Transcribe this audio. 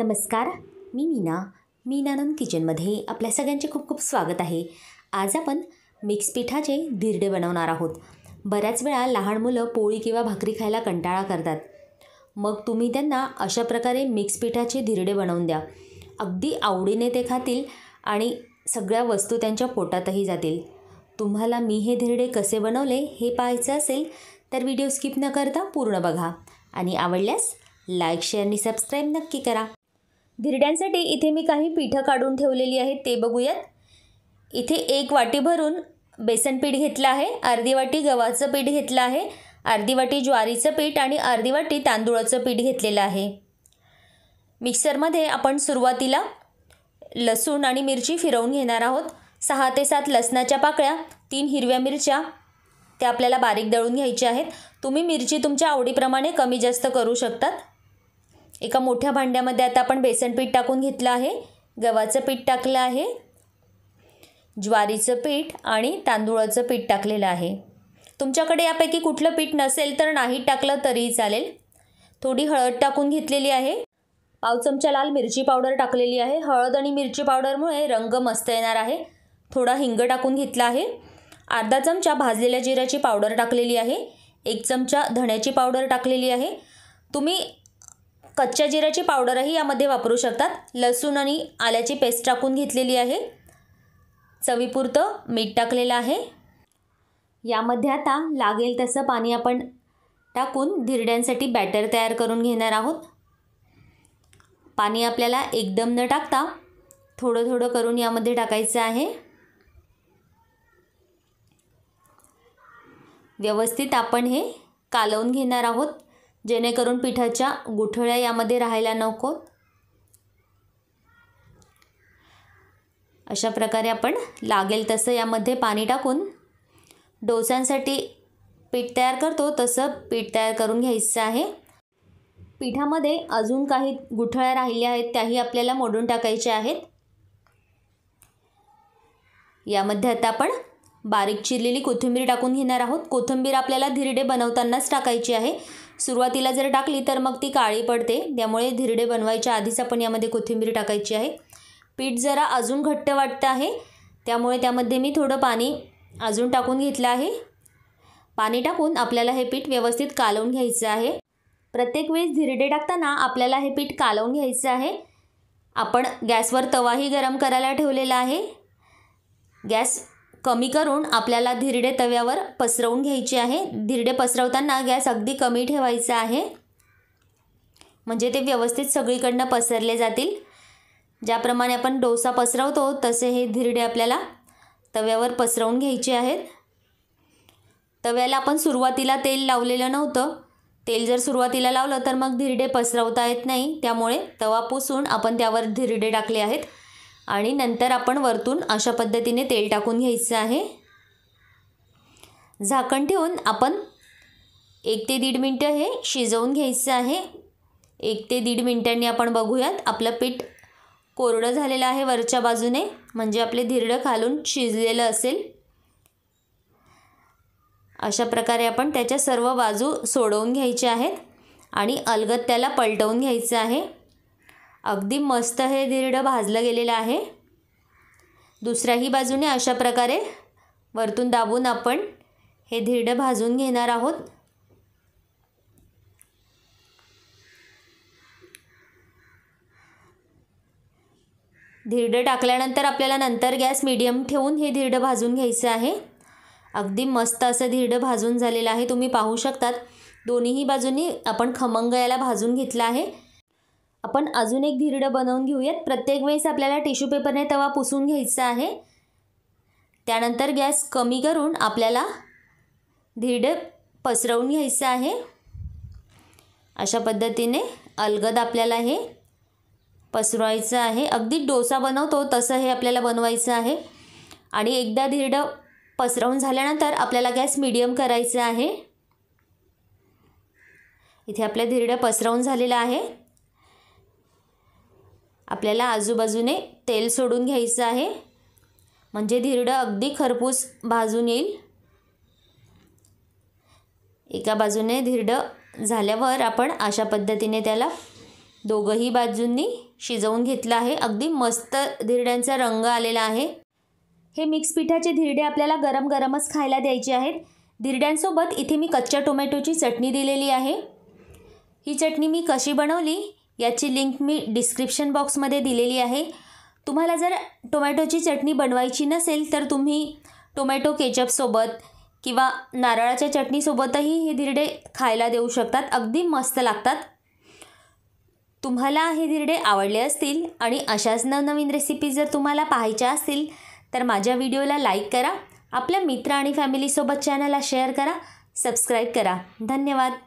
नमस्कार मी मीना मीनानंद किचनमध्ये आपल्या सगळ्यांचे खूप खूप स्वागत आहे आज आपण मिक्स पिठाचे धिरडे बनवणार आहोत बऱ्याच वेळा लहान मुलं पोळी किंवा भाकरी खायला कंटाळा करतात मग तुम्ही त्यांना अशा प्रकारे मिक्स पिठाचे धिरडे बनवून द्या अगदी आवडीने ते खातील आणि सगळ्या वस्तू त्यांच्या पोटातही जातील तुम्हाला मी हे धिरडे कसे बनवले हे पाहायचं असेल तर व्हिडिओ स्किप न करता पूर्ण बघा आणि आवडल्यास लाईक शेअर आणि सबस्क्राईब नक्की करा धिरड्यांसाठी इथे मी काही पिठं काढून ठेवलेली आहेत ते बघूयात इथे एक वाटी भरून बेसन पीठ घेतलं आहे अर्धी वाटी गव्हाचं पीठ घेतलं आहे अर्धी वाटी ज्वारीचं पीठ आणि अर्धी वाटी तांदूळाचं पीठ घेतलेलं आहे मिक्सरमध्ये आपण सुरुवातीला लसूण आणि मिरची फिरवून घेणार आहोत सहा ते सात लसणाच्या पाकळ्या तीन हिरव्या मिरच्या त्या आपल्याला बारीक दळून घ्यायच्या आहेत तुम्ही मिरची तुमच्या आवडीप्रमाणे कमी जास्त करू शकतात एका मोठ्या भांड्यामध्ये आता आपण बेसन पीठ टाकून घेतलं आहे गव्हाचं पीठ टाकलं आहे ज्वारीचं पीठ आणि तांदूळाचं पीठ टाकलेलं आहे तुमच्याकडे यापैकी कुठलं पीठ नसेल तर नाही टाकलं तरीही चालेल थोडी हळद टाकून घेतलेली आहे पाव चमचा लाल मिरची पावडर टाकलेली आहे हळद आणि मिरची पावडरमुळे रंग मस्त येणार आहे थोडा हिंग टाकून घेतला आहे अर्धा चमचा भाजलेल्या जिऱ्याची पावडर टाकलेली आहे एक चमचा धण्याची पावडर टाकलेली आहे तुम्ही कच्च्या जिऱ्याची पावडरही यामध्ये वापरू शकतात लसूण आणि आल्याची पेस्ट टाकून घेतलेली आहे चवीपुरतं मीठ टाकलेलं आहे यामध्ये आता लागेल तसं पाणी आपण टाकून धिरड्यांसाठी बॅटर तयार करून घेणार आहोत पाणी आपल्याला एकदम न टाकता थोडं थोडं करून यामध्ये टाकायचं आहे व्यवस्थित आपण हे कालवून घेणार आहोत जेणेकरून पिठाच्या गुठळ्या यामध्ये राहायला नको अशा प्रकारे आपण लागेल तसं यामध्ये पाणी टाकून डोस्यांसाठी पीठ तयार करतो तसं पीठ तयार करून घ्यायचं आहे पिठामध्ये अजून काही गुठळ्या राहिल्या आहेत त्याही आपल्याला मोडून टाकायच्या आहेत यामध्ये आता आपण बारीक चिरलेली कोथिंबीर टाकून घेणार आहोत कोथिंबीर आपल्याला धिरडे बनवतानाच टाकायची आहे सुरुवातीला जर टाकली तर मग ती काळी पडते त्यामुळे धिरडे बनवायच्या आधीच आपण यामध्ये कोथिंबीर टाकायची आहे पीठ जरा अजून घट्ट वाटतं आहे त्यामुळे त्यामध्ये मी थोडं पाणी अजून टाकून घेतलं आहे पाणी टाकून आपल्याला हे पीठ व्यवस्थित कालवून घ्यायचं आहे प्रत्येक वेळेस धिरडे टाकताना आपल्याला हे पीठ कालवून घ्यायचं आहे आपण गॅसवर तवाही गरम करायला ठेवलेला आहे गॅस कमी करून आपल्याला धिरडे तव्यावर पसरवून घ्यायचे आहे धिरडे पसरवताना गॅस अगदी कमी ठेवायचा आहे म्हणजे ते व्यवस्थित सगळीकडनं पसरले जातील ज्याप्रमाणे आपण डोसा पसरवतो तसे हे धिरडे आपल्याला तव्यावर पसरवून घ्यायचे आहेत तव्याला आपण सुरुवातीला तेल लावलेलं नव्हतं तेल जर सुरुवातीला लावलं तर मग धिरडे पसरवता येत नाही त्यामुळे तवा पुसून आपण त्यावर धिरडे टाकले आहेत आणि नंतर आपण वरतून अशा पद्धतीने तेल टाकून घ्यायचं आहे झाकण ठेवून आपण एक ते दीड मिनटं हे शिजवून घ्यायचं आहे एक ते दीड मिनटांनी आपण बघूयात आपलं पीठ कोरडं झालेलं आहे वरच्या बाजूने म्हणजे आपले धिरडं खालून शिजलेलं असेल अशा प्रकारे आपण त्याच्या सर्व बाजू सोडवून घ्यायच्या आहेत आणि अलगद त्याला पलटवून घ्यायचं आहे अगदी मस्त हे धिरडं भाजलं गेलेलं आहे दुसऱ्याही बाजूने अशा प्रकारे वरतून दाबून आपण हे धिरडं भाजून घेणार आहोत धिरडं टाकल्यानंतर आपल्याला नंतर गॅस मीडियम ठेवून हे धिरडं भाजून घ्यायचं आहे अगदी मस्त असं धिरडं भाजून झालेलं आहे तुम्ही पाहू शकतात दोन्हीही बाजूनी आपण खमंग याला भाजून घेतलं आहे आपण अजून एक धिरड बनवून घेऊयात प्रत्येक वेळेस आपल्याला टिश्यू पेपरने तवा पुसून घ्यायचा आहे त्यानंतर गॅस कमी करून आपल्याला धिरड पसरवून घ्यायचं आहे अशा पद्धतीने अलगद आपल्याला हे पसरवायचं आहे अगदी डोसा बनवतो तसं हे आपल्याला बनवायचं आहे आणि एकदा धिरड पसरवून झाल्यानंतर आपल्याला गॅस मिडियम करायचा आहे इथे आपल्या धिरडं पसरवून झालेलं आहे आपल्याला आजूबाजूने तेल सोडून घ्यायचं आहे म्हणजे धिरडं अगदी खरपूस भाजून येईल एका बाजूने धिरडं झाल्यावर आपण अशा पद्धतीने त्याला दोघंही बाजूंनी शिजवून घेतलं आहे अगदी मस्त धिरड्यांचा रंग आलेला आहे हे मिक्स पिठाचे धिरडे आपल्याला गरम गरमच खायला द्यायचे आहेत धिरड्यांसोबत इथे मी कच्च्या टोमॅटोची चटणी दिलेली आहे ही चटणी मी कशी बनवली याची लिंक मी डिस्क्रिप्शन बॉक्समध्ये दिलेली आहे तुम्हाला जर टोमॅटोची चटणी बनवायची नसेल तर तुम्ही टोमॅटो केचपसोबत किंवा नारळाच्या चटणीसोबतही हे धिरडे खायला देऊ शकतात अगदी मस्त लागतात तुम्हाला हे धिरडे आवडले असतील आणि अशाच नवनवीन रेसिपी जर तुम्हाला पाहायच्या असतील तर माझ्या व्हिडिओला लाईक करा आपल्या मित्र आणि फॅमिलीसोबत चॅनलला शेअर करा सबस्क्राईब करा धन्यवाद